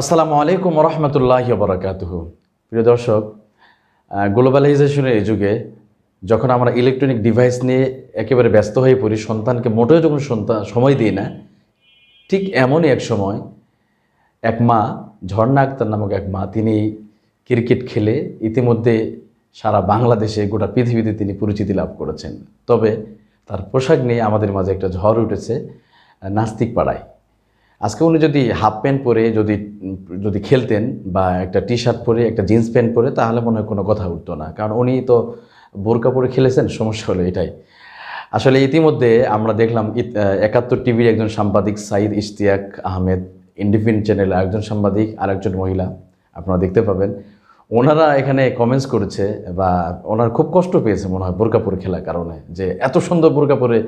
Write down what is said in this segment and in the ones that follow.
আসসালামু আলাইকুম রহমতুল্লাহ বরাকাতুহ প্রিয় দর্শক গ্লোবালাইজেশনের এই যুগে যখন আমরা ইলেকট্রনিক ডিভাইস নিয়ে একেবারে ব্যস্ত হয়ে পড়ি সন্তানকে মোটেও যখন সন্তান সময় দিই না ঠিক এমনই এক সময় এক মা ঝর্ণা আক্তার নামক এক মা তিনি ক্রিকেট খেলে ইতিমধ্যে সারা বাংলাদেশে গোটা পৃথিবীতে তিনি পরিচিতি লাভ করেছেন তবে তার পোশাক নিয়ে আমাদের মাঝে একটা ঝড় উঠেছে নাস্তিক পাড়ায় আজকে উনি যদি হাফ প্যান্ট পরে যদি যদি খেলতেন বা একটা টি শার্ট পরে একটা জিন্স প্যান্ট পরে তাহলে মনে হয় কোনো কথা উঠতো না কারণ উনি তো বোরকা পরে খেলেছেন সমস্যা হলো এটাই আসলে ইতিমধ্যে আমরা দেখলাম একাত্তর টিভির একজন সাংবাদিক সাইদ ইশতিয়াক আহমেদ ইন্ডিপেন্ডেন্ট চ্যানেল একজন সাংবাদিক আর একজন মহিলা আপনারা দেখতে পাবেন ওনারা এখানে কমেন্টস করেছে বা ওনার খুব কষ্ট পেয়েছে মনে হয় বোরকাপুর খেলার কারণে যে এত সুন্দর বোরকাপুরে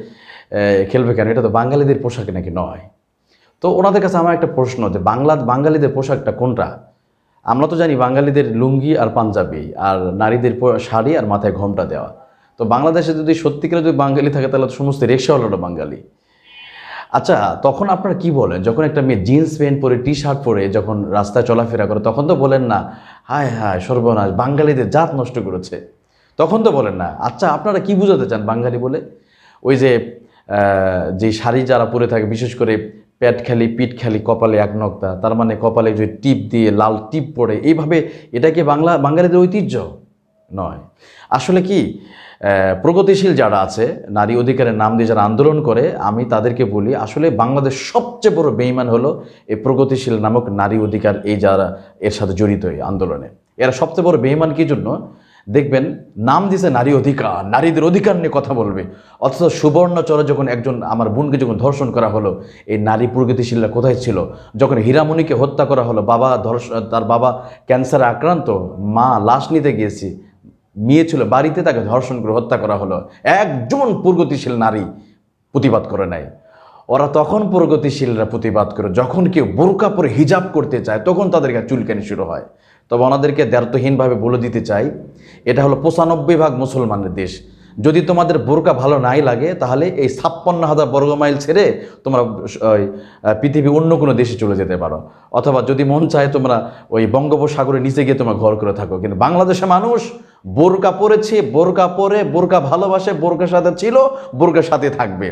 খেলবে কেন এটা তো বাঙালিদের পোশাক নাকি নয় তো ওনাদের কাছে আমার একটা প্রশ্ন যে বাংলা বাঙালিদের পোশাকটা কোনটা আমরা তো জানি বাঙালিদের লুঙ্গি আর পাঞ্জাবি আর নারীদের শাড়ি আর মাথায় ঘোমটা দেওয়া তো বাংলাদেশে যদি সত্যিকার যদি বাঙালি থাকে তাহলে সমস্ত রিক্সাওয়ালারা বাঙালি আচ্ছা তখন আপনারা কি বলেন যখন একটা মেয়ে জিন্স প্যান্ট পরে টি শার্ট পরে যখন রাস্তায় চলাফেরা করে তখন তো বলেন না হায় হায় সর্বনাশ বাঙালিদের জাত নষ্ট করেছে তখন তো বলেন না আচ্ছা আপনারা কি বুঝাতে চান বাঙালি বলে ওই যে যে শাড়ি যারা পরে থাকে বিশেষ করে পেট খেলি পিঠ খেলি কপালে এক নকদা তার মানে কপালে যদি টিপ দিয়ে লাল টিপ পড়ে এইভাবে এটা কি বাংলা বাঙালিদের ঐতিহ্য নয় আসলে কি প্রগতিশীল যারা আছে নারী অধিকারের নাম দিয়ে যারা আন্দোলন করে আমি তাদেরকে বলি আসলে বাংলাদেশ সবচেয়ে বড় বেইমান হলো এই প্রগতিশীল নামক নারী অধিকার এই যারা এর সাথে জড়িত এই আন্দোলনে এরা সবচেয়ে বড় বেইমান কি জন্য দেখবেন নাম দিছে নারী অধিকার নারীদের অধিকার নিয়ে কথা বলবে অথচ সুবর্ণচরে যখন একজন আমার বোনকে যখন ধর্ষণ করা হলো এই নারী প্রগতিশীলরা কোথায় ছিল যখন হীরামণিকে হত্যা করা হলো বাবা ধর্ষণ তার বাবা ক্যান্সারে আক্রান্ত মা লাশ নিতে গিয়েছি মেয়ে ছিল বাড়িতে তাকে ধর্ষণ করে হত্যা করা হলো একজন প্রগতিশীল নারী প্রতিবাদ করে নেয় ওরা তখন প্রগতিশীলরা প্রতিবাদ করে যখন কেউ বোরকা পরে হিজাব করতে চায় তখন তাদের চুলকানি শুরু হয় তবে ওনাদেরকে দ্বারত্বহীনভাবে বলে দিতে চাই এটা হলো পঁচানব্বই ভাগ মুসলমানের দেশ যদি তোমাদের বোরকা ভালো নাই লাগে তাহলে এই ছাপ্পান্ন হাজার বর্গ মাইল ছেড়ে তোমরা ওই পৃথিবী অন্য কোনো দেশে চলে যেতে পারো অথবা যদি মন চায় তোমরা ওই বঙ্গোপসাগরের নিচে গিয়ে তোমরা ঘর করে থাকো কিন্তু বাংলাদেশে মানুষ বোরকা পরেছে বোরকা পরে বোরকা ভালোবাসে বোরকার সাথে ছিল বোরকার সাথে থাকবে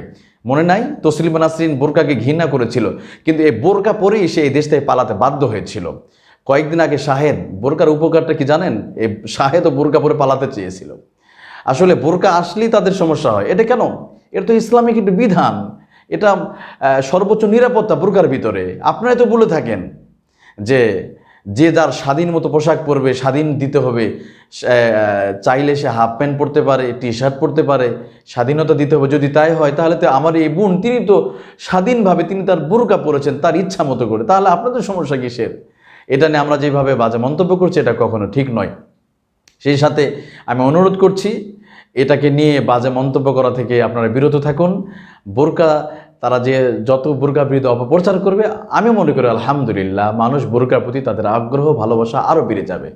মনে নাই তসলিমা নাসরিন বোরকাকে ঘৃণা করেছিল কিন্তু এই বোরকা পরেই সে এই দেশ থেকে পালাতে বাধ্য হয়েছিল কয়েকদিন আগে শাহেদ বোরকার উপকারটা কি জানেন এই শাহেদ ও বোরকা পরে পালাতে চেয়েছিল আসলে বোরকা আসলেই তাদের সমস্যা হয় এটা কেন এটা তো ইসলামিক একটি বিধান এটা সর্বোচ্চ নিরাপত্তা বোরকার ভিতরে আপনারাই তো বলে থাকেন যে যে যার স্বাধীন মতো পোশাক পরবে স্বাধীন দিতে হবে চাইলে সে হাফ প্যান্ট পরতে পারে টি শার্ট পরতে পারে স্বাধীনতা দিতে হবে যদি তাই হয় তাহলে তো আমার এই বোন তিনি তো স্বাধীনভাবে তিনি তার বোরকা পরেছেন তার ইচ্ছা মতো করে তাহলে আপনাদের সমস্যা কিসের এটা নিয়ে আমরা যেভাবে বাজে মন্তব্য করছি এটা কখনো ঠিক নয় সেই সাথে আমি অনুরোধ করছি এটাকে নিয়ে বাজে মন্তব্য করা থেকে আপনারা বিরত থাকুন বোরকা তারা যে যত বোরকা বিরুদ্ধে অপপ্রচার করবে আমি মনে করি আলহামদুলিল্লাহ মানুষ বোরকার প্রতি তাদের আগ্রহ ভালোবাসা আরও বেড়ে যাবে